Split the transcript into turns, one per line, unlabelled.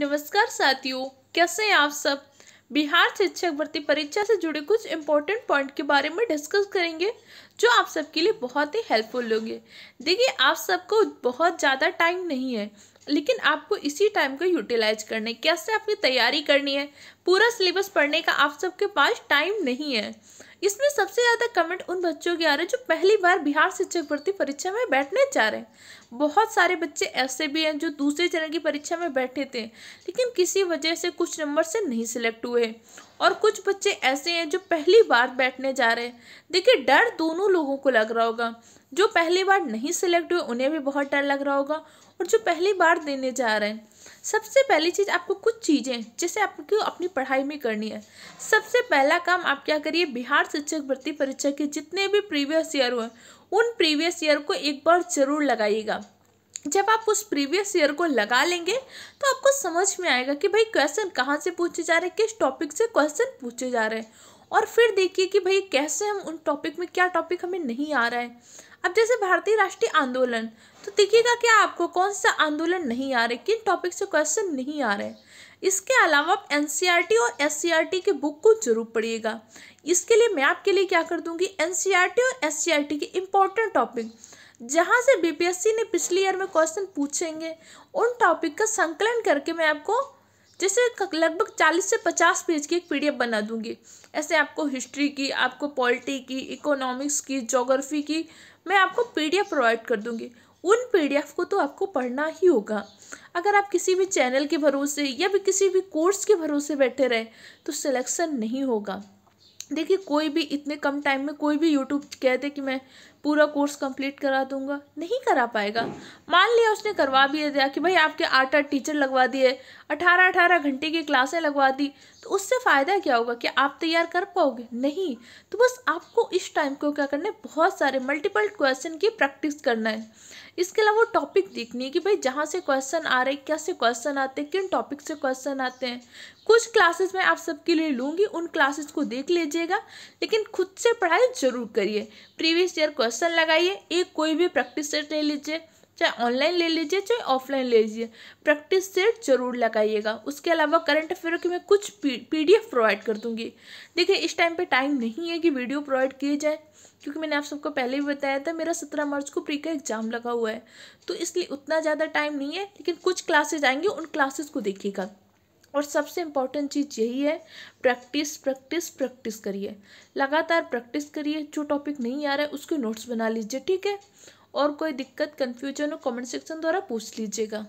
नमस्कार साथियों कैसे हैं आप सब बिहार शिक्षक भर्ती परीक्षा से जुड़े कुछ इम्पोर्टेंट पॉइंट के बारे में डिस्कस करेंगे जो आप सबके लिए बहुत ही हेल्पफुल होंगे देखिए आप सबको बहुत ज़्यादा टाइम नहीं है लेकिन आपको इसी टाइम को यूटिलाइज करने कैसे आपकी तैयारी करनी है पूरा सिलेबस पढ़ने का आप सबके पास टाइम नहीं है इसमें सबसे ज़्यादा कमेंट उन बच्चों के आ रहे हैं जो पहली बार बिहार शिक्षक भर्ती परीक्षा में बैठने जा रहे हैं बहुत सारे बच्चे ऐसे भी हैं जो दूसरे चरण की परीक्षा में बैठे थे लेकिन किसी वजह से कुछ नंबर से नहीं सिलेक्ट हुए और कुछ बच्चे ऐसे हैं जो पहली बार बैठने जा रहे हैं देखिए डर दोनों लोगों को लग रहा होगा जो पहली बार नहीं सिलेक्ट हुए उन्हें भी बहुत डर लग रहा होगा और जो पहली बार देने जा रहे हैं सबसे पहली चीज़ आपको कुछ चीज़ें जैसे आपको अपनी पढ़ाई में करनी है सबसे पहला काम आप क्या करिए बिहार शिक्षक भर्ती परीक्षा के जितने भी प्रीवियस ईयर हुए उन प्रीवियस ईयर को एक बार ज़रूर लगाइएगा जब आप उस प्रीवियस ईयर को लगा लेंगे तो आपको समझ में आएगा कि भाई क्वेश्चन कहाँ से पूछे जा रहे हैं किस टॉपिक से क्वेश्चन पूछे जा रहे हैं और फिर देखिए कि भाई कैसे हम उन टॉपिक में क्या टॉपिक हमें नहीं आ रहा है अब जैसे भारतीय राष्ट्रीय आंदोलन तो देखिएगा क्या आपको कौन सा आंदोलन नहीं आ रहे किन टॉपिक से क्वेश्चन नहीं आ रहे इसके अलावा आप एन सी आर टी और एस सी आर टी के बुक को जरूर पढ़िएगा इसके लिए मैं आपके लिए क्या कर दूंगी एन सी आर टी और एस सी आर टी के इम्पोर्टेंट टॉपिक जहाँ से बी पी एस सी ने पिछले ईयर में क्वेश्चन पूछेंगे उन टॉपिक का संकलन करके मैं आपको जैसे लगभग 40 से 50 पेज की एक पीडीएफ बना दूंगी ऐसे आपको हिस्ट्री की आपको पॉलिटी की इकोनॉमिक्स की जोग्राफी की मैं आपको पीडीएफ प्रोवाइड कर दूंगी उन पीडीएफ को तो आपको पढ़ना ही होगा अगर आप किसी भी चैनल के भरोसे या भी किसी भी कोर्स के भरोसे बैठे रहे तो सिलेक्शन नहीं होगा देखिए कोई भी इतने कम टाइम में कोई भी यूट्यूब कहते कि मैं पूरा कोर्स कंप्लीट करा दूंगा नहीं करा पाएगा मान लिया उसने करवा भी दिया कि भाई आपके आठ आठ टीचर लगवा दिए अठारह अठारह घंटे की क्लासें लगवा दी तो उससे फ़ायदा क्या होगा कि आप तैयार कर पाओगे नहीं तो बस आपको इस टाइम को क्या करना है बहुत सारे मल्टीपल क्वेश्चन की प्रैक्टिस करना है इसके अलावा टॉपिक देखनी है कि भाई जहाँ से क्वेश्चन आ रहे क्या से क्वेश्चन आते हैं किन टॉपिक से क्वेश्चन आते हैं कुछ क्लासेस मैं आप सबके लिए लूँगी उन क्लासेस को देख लीजिएगा लेकिन खुद से पढ़ाई ज़रूर करिए प्रीवियस ईयर क्वेश्चन क्वेश्चन लगाइए एक कोई भी प्रैक्टिस सेट ले लीजिए चाहे ऑनलाइन ले लीजिए चाहे ऑफलाइन ले लीजिए प्रैक्टिस सेट जरूर लगाइएगा उसके अलावा करंट अफेयर की मैं कुछ पीडीएफ प्रोवाइड कर दूंगी देखिए इस टाइम पे टाइम नहीं है कि वीडियो प्रोवाइड किए जाए क्योंकि मैंने आप सबको पहले भी बताया था मेरा सत्रह मार्च को प्री का एग्जाम लगा हुआ है तो इसलिए उतना ज़्यादा टाइम नहीं है लेकिन कुछ क्लासेज आएंगे उन क्लासेज को देखिएगा और सबसे इम्पॉर्टेंट चीज़ यही है प्रैक्टिस प्रैक्टिस प्रैक्टिस करिए लगातार प्रैक्टिस करिए जो टॉपिक नहीं आ रहा है उसके नोट्स बना लीजिए ठीक है और कोई दिक्कत कन्फ्यूजन हो कमेंट सेक्शन द्वारा पूछ लीजिएगा